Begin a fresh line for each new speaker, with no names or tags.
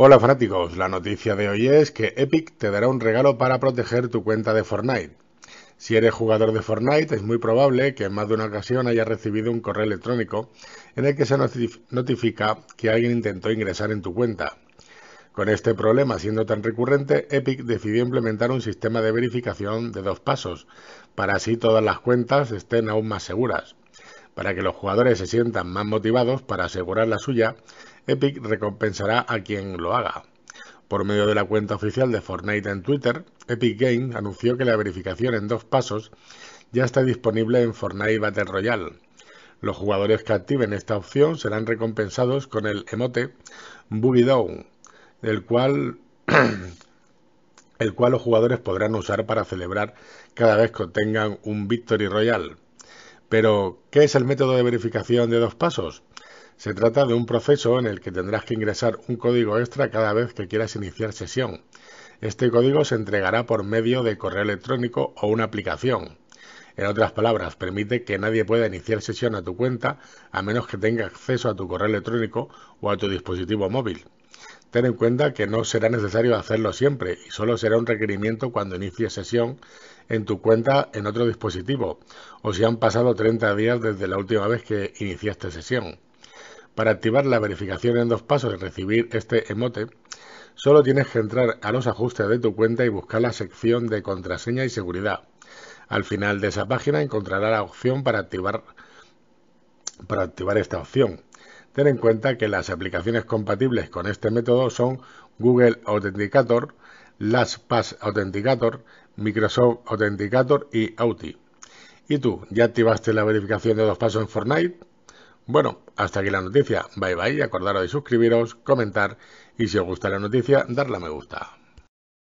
Hola fanáticos, la noticia de hoy es que Epic te dará un regalo para proteger tu cuenta de Fortnite. Si eres jugador de Fortnite es muy probable que en más de una ocasión hayas recibido un correo electrónico en el que se notifica que alguien intentó ingresar en tu cuenta. Con este problema siendo tan recurrente, Epic decidió implementar un sistema de verificación de dos pasos, para así todas las cuentas estén aún más seguras. Para que los jugadores se sientan más motivados para asegurar la suya, Epic recompensará a quien lo haga. Por medio de la cuenta oficial de Fortnite en Twitter, Epic Games anunció que la verificación en dos pasos ya está disponible en Fortnite Battle Royale. Los jugadores que activen esta opción serán recompensados con el emote Boogie Down, el cual, el cual los jugadores podrán usar para celebrar cada vez que obtengan un Victory Royale. Pero, ¿qué es el método de verificación de dos pasos? Se trata de un proceso en el que tendrás que ingresar un código extra cada vez que quieras iniciar sesión. Este código se entregará por medio de correo electrónico o una aplicación. En otras palabras, permite que nadie pueda iniciar sesión a tu cuenta a menos que tenga acceso a tu correo electrónico o a tu dispositivo móvil. Ten en cuenta que no será necesario hacerlo siempre y solo será un requerimiento cuando inicie sesión en tu cuenta en otro dispositivo o si han pasado 30 días desde la última vez que iniciaste sesión. Para activar la verificación en dos pasos y recibir este emote, solo tienes que entrar a los ajustes de tu cuenta y buscar la sección de contraseña y seguridad. Al final de esa página encontrarás la opción para activar, para activar esta opción. Ten en cuenta que las aplicaciones compatibles con este método son Google Authenticator, LastPass Authenticator, Microsoft Authenticator y Auti. ¿Y tú? ¿Ya activaste la verificación de dos pasos en Fortnite? Bueno, hasta aquí la noticia. Bye bye, acordaros de suscribiros, comentar y si os gusta la noticia, darle a me gusta.